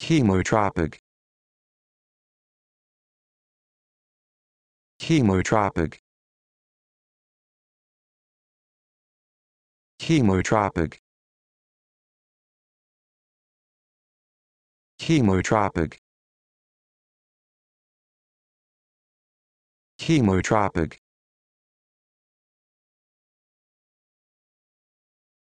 Chemotropic Chemotropic Chemotropic Chemotropic Chemotropic